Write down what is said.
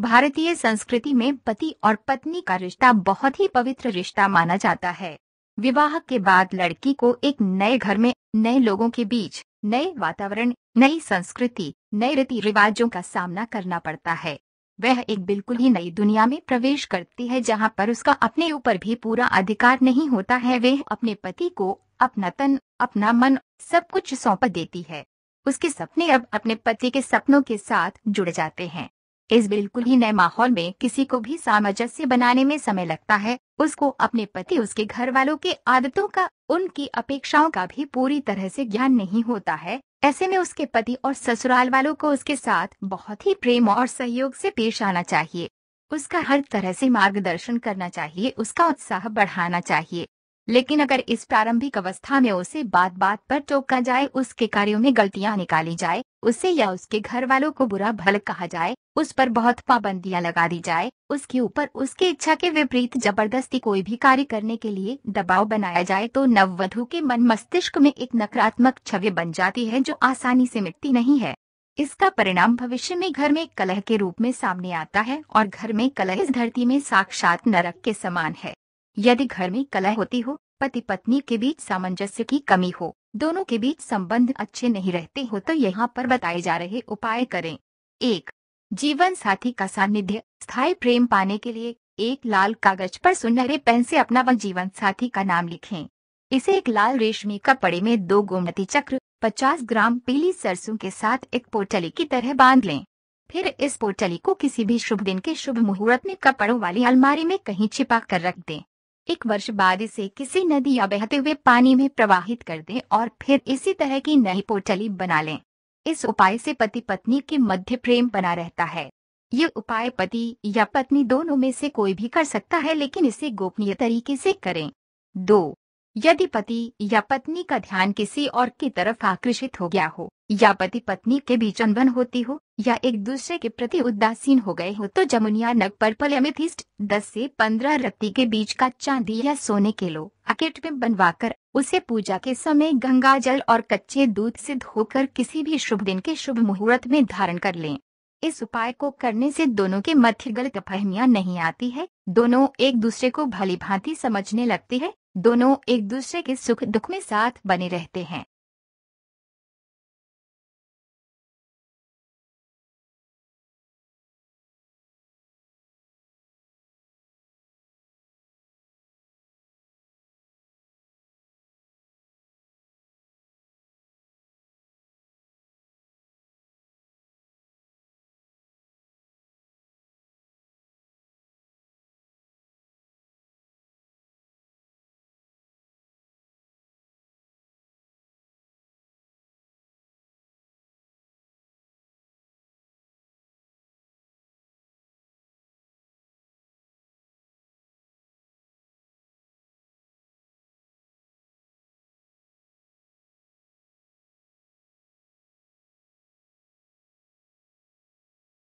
भारतीय संस्कृति में पति और पत्नी का रिश्ता बहुत ही पवित्र रिश्ता माना जाता है विवाह के बाद लड़की को एक नए घर में नए लोगों के बीच नए वातावरण नई संस्कृति नए रीति रिवाजों का सामना करना पड़ता है वह एक बिल्कुल ही नई दुनिया में प्रवेश करती है जहां पर उसका अपने ऊपर भी पूरा अधिकार नहीं होता है वह अपने पति को अपना तन अपना मन सब कुछ सौंप देती है उसके सपने अब अपने पति के सपनों के साथ जुड़ जाते हैं इस बिल्कुल ही नए माहौल में किसी को भी सामंजस्य बनाने में समय लगता है उसको अपने पति उसके घर वालों के आदतों का उनकी अपेक्षाओं का भी पूरी तरह से ज्ञान नहीं होता है ऐसे में उसके पति और ससुराल वालों को उसके साथ बहुत ही प्रेम और सहयोग से पेश आना चाहिए उसका हर तरह से मार्गदर्शन करना चाहिए उसका उत्साह बढ़ाना चाहिए लेकिन अगर इस प्रारंभिक अवस्था में उसे बात बात पर टोका जाए उसके कार्यों में गलतियां निकाली जाए उसे या उसके घर वालों को बुरा भल कहा जाए उस पर बहुत पाबंदियां लगा दी जाए उसके ऊपर उसकी इच्छा के विपरीत जबरदस्ती कोई भी कार्य करने के लिए दबाव बनाया जाए तो नववधु के मन मस्तिष्क में एक नकारात्मक छवि बन जाती है जो आसानी से मिटती नहीं है इसका परिणाम भविष्य में घर में कलह के रूप में सामने आता है और घर में कलह इस धरती में साक्षात नरक के समान है यदि घर में कलह होती हो पति पत्नी के बीच सामंजस्य की कमी हो दोनों के बीच संबंध अच्छे नहीं रहते हो तो यहाँ पर बताए जा रहे उपाय करें एक जीवन साथी का सानिध्य स्थायी प्रेम पाने के लिए एक लाल कागज पर सुनहरे पेन से अपना व जीवन साथी का नाम लिखें इसे एक लाल रेशमी कपड़े में दो गोमती चक्र 50 ग्राम पीली सरसों के साथ एक पोटली की तरह बांध लें फिर इस पोटली को किसी भी शुभ दिन के शुभ मुहूर्त में कपड़ों वाली अलमारी में कहीं छिपा कर रख दें एक वर्ष बाद इसे किसी नदी या बहते हुए पानी में प्रवाहित कर दें और फिर इसी तरह की नई पोटली बना लें इस उपाय से पति पत्नी के मध्य प्रेम बना रहता है ये उपाय पति या पत्नी दोनों में से कोई भी कर सकता है लेकिन इसे गोपनीय तरीके से करें दो यदि पति या पत्नी का ध्यान किसी और की तरफ आकर्षित हो गया हो या पति पत्नी के बीच अनबन होती हो या एक दूसरे के प्रति उदासीन हो गए हो तो जमुनिया नग पर्पल एमिथिस्ट 10 से 15 रत्ती के बीच का चांदी या सोने के लो अकेट में बनवाकर उसे पूजा के समय गंगा जल और कच्चे दूध से धोकर किसी भी शुभ दिन के शुभ मुहूर्त में धारण कर लें इस उपाय को करने से दोनों के मध्य गलत फहमिया नहीं आती है दोनों एक दूसरे को भली भांति समझने लगती है दोनों एक दूसरे के सुख दुख में साथ बने रहते हैं